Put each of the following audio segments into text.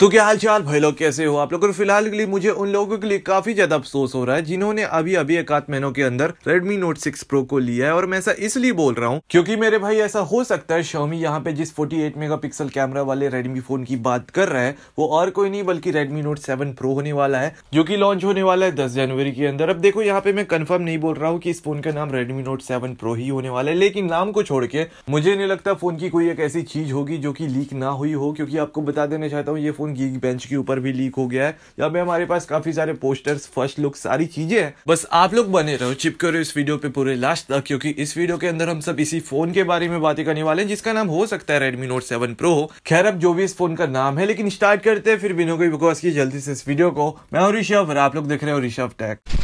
तो क्या हाल चाल भाई लोग कैसे हो आप लोग और फिलहाल के लिए मुझे उन लोगों के लिए काफी ज्यादा अफसोस हो रहा है जिन्होंने अभी अभी एक आध महीनों के अंदर Redmi Note 6 Pro को लिया है और मैं ऐसा इसलिए बोल रहा हूँ क्योंकि मेरे भाई ऐसा हो सकता है Xiaomi यहाँ पे जिस 48 मेगापिक्सल कैमरा वाले Redmi फोन की बात कर रहा है वो और कोई नहीं बल्कि रेडमी नोट सेवन प्रो होने वाला है जो की लॉन्च होने वाला है दस जनवरी के अंदर अब देखो यहाँ पे मैं कन्फर्म नहीं बोल रहा हूँ की इस फोन का नाम रेडमी नोट सेवन प्रो ही होने वाला है लेकिन नाम को छोड़ के मुझे नहीं लगता फोन की कोई एक ऐसी चीज होगी जो की लीक ना हुई हो क्योंकि आपको बता देना चाहता हूँ ये फोन फोन गीक बेंच के ऊपर भी लीक हो गया है यहाँ पे हमारे पास काफी सारे पोस्टर्स फर्स्ट लुक सारी चीजें हैं बस आप लोग बने रहो चिपके रहो इस वीडियो पे पूरे लास्ट तक क्योंकि इस वीडियो के अंदर हम सब इसी फोन के बारे में बातें करने वाले हैं जिसका नाम हो सकता है रेडमी नोट सेवन प्रो खैर अब जो भी इस फोन का नाम है लेकिन स्टार्ट करते हैं फिर बिनो कोई बिकॉज की जल्दी से इस वीडियो को मैं हूँ ऋषभ और आप लोग देख रहे हो ऋषभ टैक्ट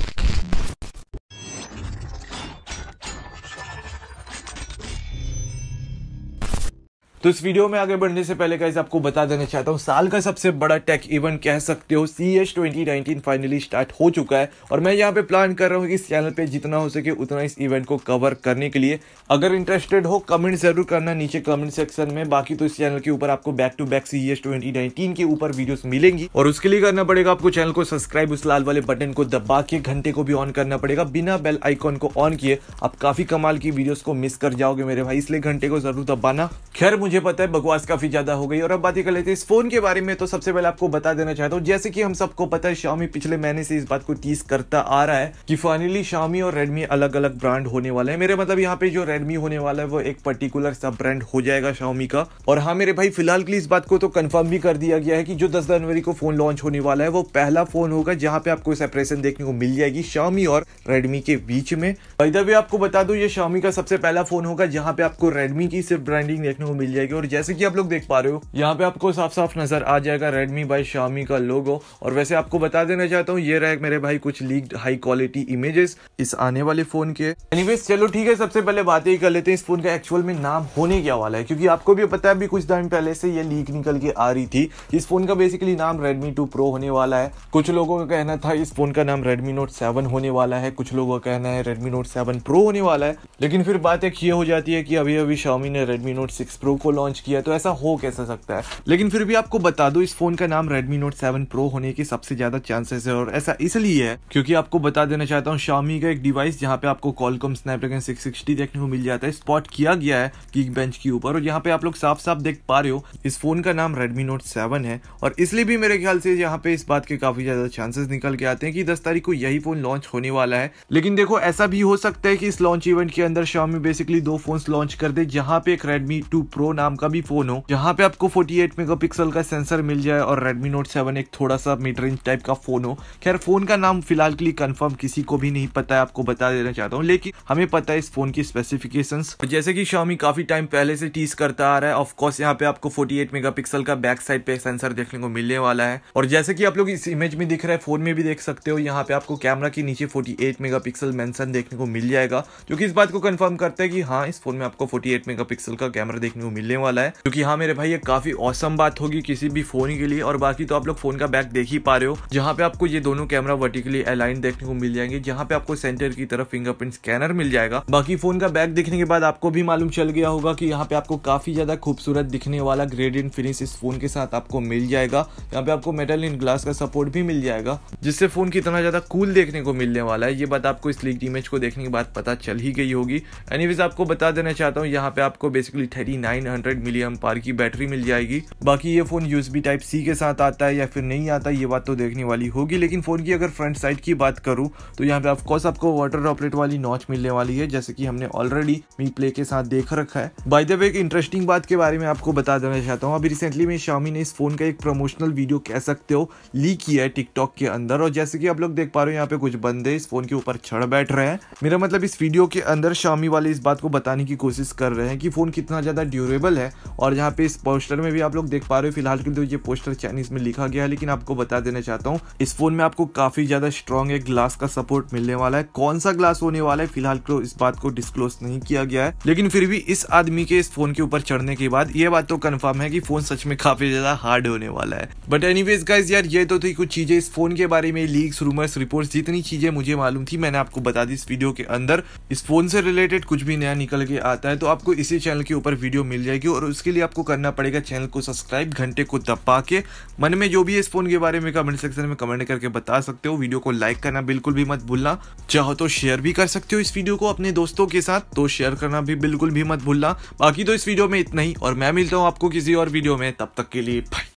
तो इस वीडियो में आगे बढ़ने से पहले कैसे आपको बता देना चाहता हूँ साल का सबसे बड़ा टेक इवेंट कह सकते हो C S twenty finally start हो चुका है और मैं यहाँ पे प्लान कर रहा हूँ कि इस चैनल पे जितना हो सके उतना इस इवेंट को कवर करने के लिए अगर इंटरेस्टेड हो कमेंट जरूर करना नीचे कमेंट सेक्शन में बाकी तो इस चैनल के ऊपर आपको back to back C S के ऊपर वीडियोस मिलेंगी और उसके लिए करना पड़ेगा आपको चैनल को सब्सक्राइब उस लाल वाले बटन को दबा के घंटे को भी ऑन करना पड़ेगा बिना बेल आइकॉन को ऑन किए आप काफी कमाल की वीडियो को मिस कर जाओगे मेरे भाई इसलिए घंटे को जरूर दबाना खैर मुझे मुझे पता है बकवास काफ़ी ज़्यादा हो गई और अब बात कर लेते हैं इस फ़ोन के बारे में तो सबसे पहले आपको बता देना चाहता हूँ जैसे कि हम सबको पता है शामी पिछले महीने से इस बात को टीस करता आ रहा है कि फाइनली शामी और रेडमी अलग अलग ब्रांड होने वाला है मेरे मतलब यहाँ पे जो रेडमी होने वाला है वो एक पर्टिकुलर सब ब्रांड हो जाएगा शामी का और हाँ मेरे भाई फिलहाल के लिए इस बात को तो कन्फर्म भी कर दिया गया है कि जो दस जनवरी को फ़ोन लॉन्च होने वाला है वो पहला फ़ोन होगा जहाँ पे आपको सेपरेशन देखने को मिल जाएगी शामी और रेडमी के बीच में भी आपको बता दूँ ये शामी का सबसे पहला फ़ोन होगा जहाँ पे आपको रेडमी की सिर्फ ब्रांडिंग देखने को मिल जाएगी जाएगी और जैसे कि आप लोग देख पा रहे हो यहाँ पे आपको साफ साफ नजर आ जाएगा Redmi by Xiaomi का लोगो और वैसे आपको बता देना चाहता हूँ ये रहे मेरे भाई कुछ लीक हाई क्वालिटी इमेजेस इस आने वाले फोन के एनीवेज चलो ठीक है सबसे पहले बात ही कर लेते हैं इस फोन का एक्चुअल में नाम होने क्या वाला है क्योंकि आपको भी पता है अभी कुछ टाइम पहले से ये लीक निकल के आ रही थी इस फोन का बेसिकली नाम रेडमी टू प्रो होने वाला है कुछ लोगों का कहना था इस फोन का नाम रेडमी नोट सेवन होने वाला है कुछ लोगों का कहना है रेडमी नोट सेवन प्रो होने वाला है लेकिन फिर बात एक ये हो जाती है कि अभी अभी शामी ने रेडमी नोट सिक्स प्रो को लॉन्च किया तो ऐसा हो कैसे सकता है लेकिन फिर भी आपको बता दो इस फोन का नाम Redmi Note 7 Pro होने के सबसे ज्यादा चांसेस है और ऐसा इसलिए है क्योंकि आपको बता देना चाहता हूँ शामी का एक डिवाइस जहाँ पे आपको कॉलकॉम स्नैपड्रैगन 660 देखने को मिल जाता है स्पॉट किया गया है गिग बेंच के ऊपर और यहाँ पे आप लोग साफ साफ देख पा रहे हो इस फोन का नाम Redmi Note 7 है और इसलिए भी मेरे ख्याल से यहाँ पे इस बात के काफी ज्यादा चांसेस निकल के आते हैं कि दस तारीख को यही फोन लॉन्च होने वाला है लेकिन देखो ऐसा भी हो सकता है कि इस लॉन्च इवेंट के अंदर शामी बेसिकली दो फोन लॉन्च कर दे जहाँ पे एक रेडमी टू प्रो नाम का भी फोन हो जहाँ पे आपको 48 मेगापिक्सल का सेंसर मिल जाए और Redmi Note 7 एक थोड़ा सा मिड रेंज टाइप का फोन हो खैर फोन का नाम फिलहाल के लिए कंफर्म किसी को भी नहीं पता है आपको बता देना चाहता हूँ लेकिन हमें पता है इस फोन की स्पेसिफिकेशन जैसे की शॉमी काफी टाइम पहले से टीस करता आ रहा है ऑफकोर्स यहाँ पे आपको फोर्टी एट मेगापिक्सल का बैक साइड पे सेंसर देखने को मिलने वाला है और जैसे की आप लोग इस इमेज में दिख रहा है फोन में भी देख सकते हो यहाँ पे आपको कैमरा के नीचे फोर्टी 48 मेगापिक्सल मेंशन देखने को मिल जाएगा जो कि इस बात को कंफर्म करता है कि हाँ इस फोन में आपको 48 मेगापिक्सल का कैमरा देखने को मिल मिलने वाला है क्योंकि हाँ मेरे भाई ये काफी औसम बात होगी किसी भी फोन के लिए और बाकी तो आप लोग फोन का बैक देख ही पा रहे हो जहाँ पे आपको ये दोनों कैमरा वर्टिकली अलाइन देखने को मिल जाएंगे जहाँ पे आपको सेंटर की तरफ फिंगरप्रिंट स्कैनर मिल जाएगा बाकी फोन का बैक देखने के बाद आपको भी मालूम चल गया होगा की यहाँ पे आपको काफी ज्यादा खूबसूरत दिखने वाला ग्रेडियन फिनिश इस फोन के साथ आपको मिल जाएगा यहाँ पे आपको मेटल इन ग्लास का सपोर्ट भी मिल जाएगा जिससे फोन कितना ज्यादा कूल देखने को मिलने वाला है ये बात आपको इस लीक इमेज को देखने के बाद पता चल ही गई होगी एनीवेज आपको बता देना चाहता हूँ यहाँ पे आपको basically thirty nine hundred milliampere की बैटरी मिल जाएगी बाकी ये फोन यूएसबी टाइप सी के साथ आता है या फिर नहीं आता ये बात तो देखने वाली होगी लेकिन फोन की अगर फ्रंट साइड की बात करूँ तो यहाँ पे ऑफकोर्स आपको वाटर ऑपरेट वाली नॉच मिलने वाली है जैसे की हमने ऑलरेडी मी प्ले के साथ देख रखा है बाई द एक इंटरेस्टिंग बात के बारे में आपको बता देना चाहता हूँ अभी रिसेंटली में शामी ने इस फोन का एक प्रमोशनल वीडियो कह सकते हो लीक किया है टिकटॉक के अंदर और जैसे कि आप लोग देख पा रहे हो यहाँ पे कुछ बंदे इस फोन के ऊपर छड़ बैठ रहे हैं मेरा मतलब इस वीडियो के अंदर शामी वाले इस बात को बताने की कोशिश कर रहे हैं कि फोन कितना ज्यादा ड्यूरेबल अवेलेबल है और यहाँ पे इस पोस्टर में भी आप लोग देख पा रहे हो फिलहाल के लिए तो ये पोस्टर चाइनीज में लिखा गया है लेकिन आपको बता देना चाहता हूँ इस फोन में आपको काफी ज्यादा स्ट्रॉन्ग एक ग्लास का सपोर्ट मिलने वाला है कौन सा ग्लास होने वाला है फिलहाल को इस बात को डिस्क्लोज नहीं किया गया है लेकिन फिर भी इस आदमी के इस फोन के ऊपर चढ़ने के बाद ये बात तो कन्फर्म है की फोन सच में काफी ज्यादा हार्ड होने वाला है बट एनी वेज यार ये तो थी कुछ चीजें इस फोन के बारे में लीक्स रूमर्स रिपोर्ट जितनी चीजें मुझे मालूम थी मैंने आपको बता दी इस वीडियो के अंदर इस फोन से रिलेटेड कुछ भी नया निकल के आता है तो आपको इसी चैनल के ऊपर वीडियो मिल जाए जाएगी और उसके लिए आपको करना पड़ेगा चैनल को सब्सक्राइब घंटे को दबा के मन में जो भी इस फ़ोन के बारे में कमेंट सेक्शन में कमेंट करके बता सकते हो वीडियो को लाइक करना बिल्कुल भी मत भूलना चाहो तो शेयर भी कर सकते हो इस वीडियो को अपने दोस्तों के साथ तो शेयर करना भी बिल्कुल भी मत भूलना बाकी तो इस वीडियो में इतना ही और मैं मिलता हूँ आपको किसी और वीडियो में तब तक के लिए